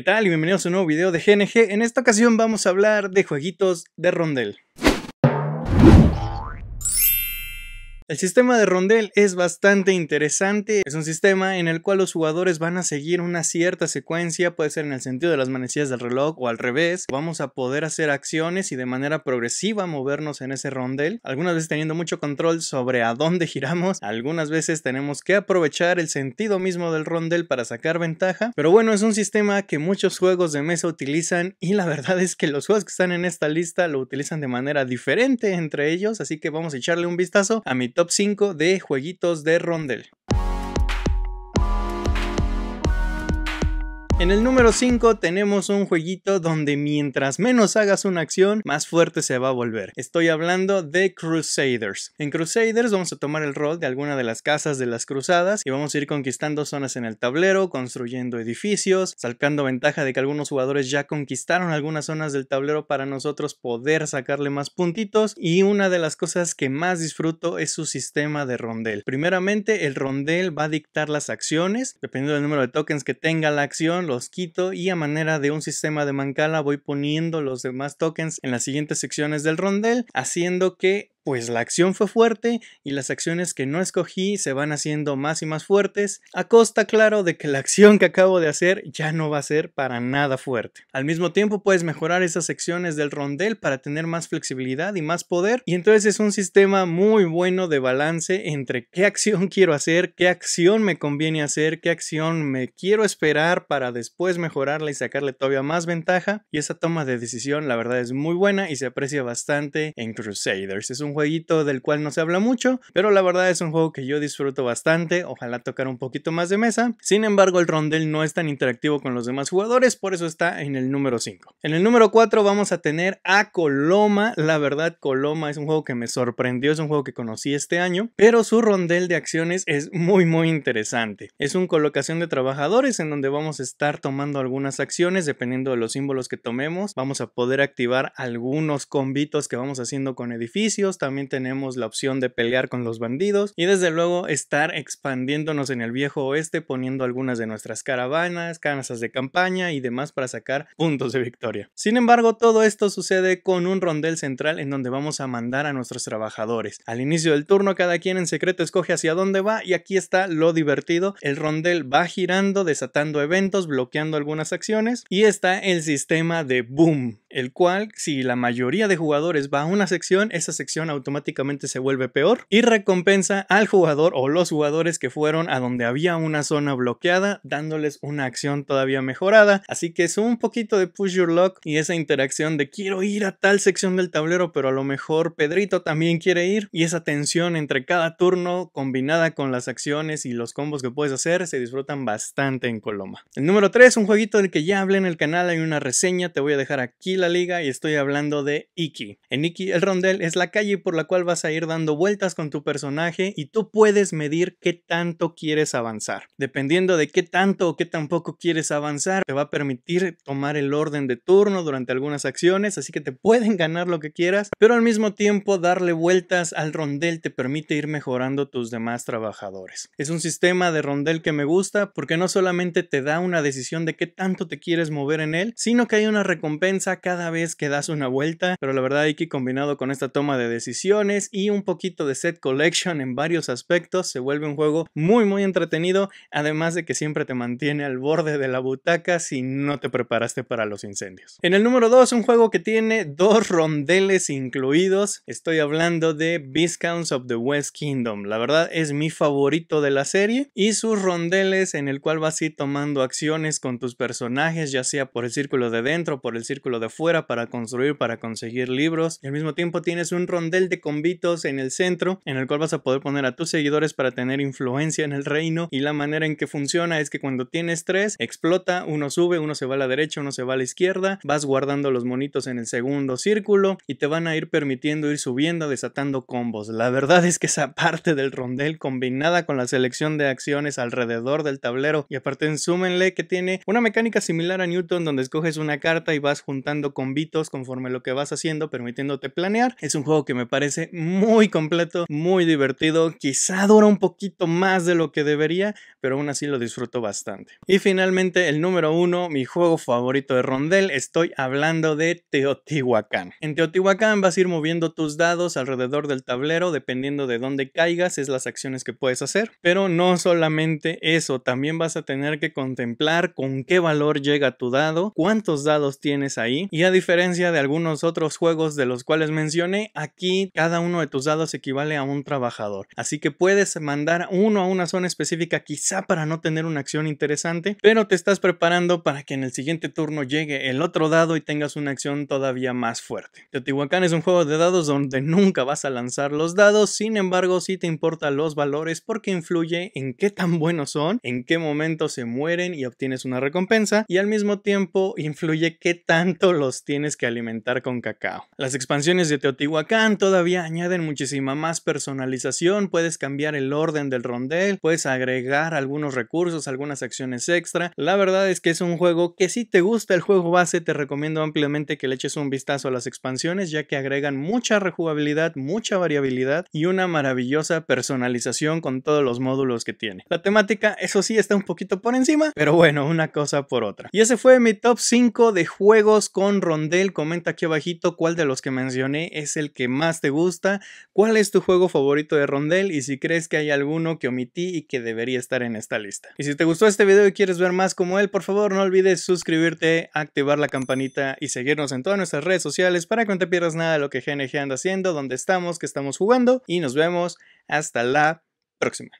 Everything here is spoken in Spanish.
¿Qué tal? Y bienvenidos a un nuevo video de GNG. En esta ocasión vamos a hablar de jueguitos de rondel. El sistema de rondel es bastante interesante, es un sistema en el cual los jugadores van a seguir una cierta secuencia, puede ser en el sentido de las manecillas del reloj o al revés, vamos a poder hacer acciones y de manera progresiva movernos en ese rondel, algunas veces teniendo mucho control sobre a dónde giramos, algunas veces tenemos que aprovechar el sentido mismo del rondel para sacar ventaja, pero bueno, es un sistema que muchos juegos de mesa utilizan y la verdad es que los juegos que están en esta lista lo utilizan de manera diferente entre ellos, así que vamos a echarle un vistazo a mi top 5 de jueguitos de rondel. En el número 5 tenemos un jueguito donde mientras menos hagas una acción, más fuerte se va a volver. Estoy hablando de Crusaders. En Crusaders vamos a tomar el rol de alguna de las casas de las cruzadas y vamos a ir conquistando zonas en el tablero, construyendo edificios, sacando ventaja de que algunos jugadores ya conquistaron algunas zonas del tablero para nosotros poder sacarle más puntitos y una de las cosas que más disfruto es su sistema de rondel. Primeramente, el rondel va a dictar las acciones, dependiendo del número de tokens que tenga la acción, los quito y a manera de un sistema de mancala voy poniendo los demás tokens en las siguientes secciones del rondel, haciendo que pues la acción fue fuerte y las acciones que no escogí se van haciendo más y más fuertes, a costa claro de que la acción que acabo de hacer ya no va a ser para nada fuerte. Al mismo tiempo puedes mejorar esas secciones del rondel para tener más flexibilidad y más poder y entonces es un sistema muy bueno de balance entre qué acción quiero hacer, qué acción me conviene hacer, qué acción me quiero esperar para después mejorarla y sacarle todavía más ventaja y esa toma de decisión la verdad es muy buena y se aprecia bastante en Crusaders. Es un un jueguito del cual no se habla mucho, pero la verdad es un juego que yo disfruto bastante, ojalá tocar un poquito más de mesa. Sin embargo, el rondel no es tan interactivo con los demás jugadores, por eso está en el número 5. En el número 4 vamos a tener a Coloma, la verdad Coloma es un juego que me sorprendió, es un juego que conocí este año, pero su rondel de acciones es muy muy interesante. Es un colocación de trabajadores en donde vamos a estar tomando algunas acciones dependiendo de los símbolos que tomemos, vamos a poder activar algunos combitos que vamos haciendo con edificios, también tenemos la opción de pelear con los bandidos y desde luego estar expandiéndonos en el viejo oeste poniendo algunas de nuestras caravanas, casas de campaña y demás para sacar puntos de victoria. Sin embargo, todo esto sucede con un rondel central en donde vamos a mandar a nuestros trabajadores. Al inicio del turno cada quien en secreto escoge hacia dónde va y aquí está lo divertido. El rondel va girando, desatando eventos, bloqueando algunas acciones y está el sistema de boom el cual si la mayoría de jugadores va a una sección, esa sección automáticamente se vuelve peor y recompensa al jugador o los jugadores que fueron a donde había una zona bloqueada, dándoles una acción todavía mejorada. Así que es un poquito de push your luck y esa interacción de quiero ir a tal sección del tablero, pero a lo mejor Pedrito también quiere ir y esa tensión entre cada turno combinada con las acciones y los combos que puedes hacer se disfrutan bastante en Coloma. El número 3, un jueguito del que ya hablé en el canal, hay una reseña, te voy a dejar aquí la liga y estoy hablando de Iki. En Iki, el rondel es la calle por la cual vas a ir dando vueltas con tu personaje y tú puedes medir qué tanto quieres avanzar. Dependiendo de qué tanto o qué tampoco quieres avanzar, te va a permitir tomar el orden de turno durante algunas acciones, así que te pueden ganar lo que quieras, pero al mismo tiempo darle vueltas al rondel te permite ir mejorando tus demás trabajadores. Es un sistema de rondel que me gusta porque no solamente te da una decisión de qué tanto te quieres mover en él, sino que hay una recompensa cada vez que das una vuelta, pero la verdad Iki combinado con esta toma de decisiones y un poquito de set collection en varios aspectos se vuelve un juego muy muy entretenido, además de que siempre te mantiene al borde de la butaca si no te preparaste para los incendios. En el número 2, un juego que tiene dos rondeles incluidos, estoy hablando de Viscounts of the West Kingdom, la verdad es mi favorito de la serie y sus rondeles en el cual vas a tomando acciones con tus personajes, ya sea por el círculo de dentro, por el círculo de fuera para construir, para conseguir libros. Y al mismo tiempo tienes un rondel de combitos en el centro en el cual vas a poder poner a tus seguidores para tener influencia en el reino. Y la manera en que funciona es que cuando tienes tres, explota, uno sube, uno se va a la derecha, uno se va a la izquierda, vas guardando los monitos en el segundo círculo y te van a ir permitiendo ir subiendo, desatando combos. La verdad es que esa parte del rondel combinada con la selección de acciones alrededor del tablero y aparte súmenle que tiene una mecánica similar a Newton donde escoges una carta y vas juntando con vitos conforme lo que vas haciendo, permitiéndote planear. Es un juego que me parece muy completo, muy divertido, quizá dura un poquito más de lo que debería, pero aún así lo disfruto bastante. Y finalmente el número uno, mi juego favorito de Rondel, estoy hablando de Teotihuacán. En Teotihuacán vas a ir moviendo tus dados alrededor del tablero, dependiendo de dónde caigas, es las acciones que puedes hacer, pero no solamente eso, también vas a tener que contemplar con qué valor llega tu dado, cuántos dados tienes ahí y a diferencia de algunos otros juegos de los cuales mencioné, aquí cada uno de tus dados equivale a un trabajador. Así que puedes mandar uno a una zona específica quizá para no tener una acción interesante, pero te estás preparando para que en el siguiente turno llegue el otro dado y tengas una acción todavía más fuerte. Teotihuacán es un juego de dados donde nunca vas a lanzar los dados, sin embargo si te importan los valores porque influye en qué tan buenos son, en qué momento se mueren y obtienes una recompensa y al mismo tiempo influye qué tanto los tienes que alimentar con cacao. Las expansiones de Teotihuacán todavía añaden muchísima más personalización, puedes cambiar el orden del rondel, puedes agregar algunos recursos, algunas acciones extra. La verdad es que es un juego que si te gusta el juego base te recomiendo ampliamente que le eches un vistazo a las expansiones ya que agregan mucha rejugabilidad, mucha variabilidad y una maravillosa personalización con todos los módulos que tiene. La temática eso sí está un poquito por encima, pero bueno, una cosa por otra. Y ese fue mi top 5 de juegos con Rondel comenta aquí abajito cuál de los que mencioné es el que más te gusta, cuál es tu juego favorito de Rondel y si crees que hay alguno que omití y que debería estar en esta lista. Y si te gustó este video y quieres ver más como él, por favor no olvides suscribirte, activar la campanita y seguirnos en todas nuestras redes sociales para que no te pierdas nada de lo que GNG anda haciendo, dónde estamos, qué estamos jugando y nos vemos hasta la próxima.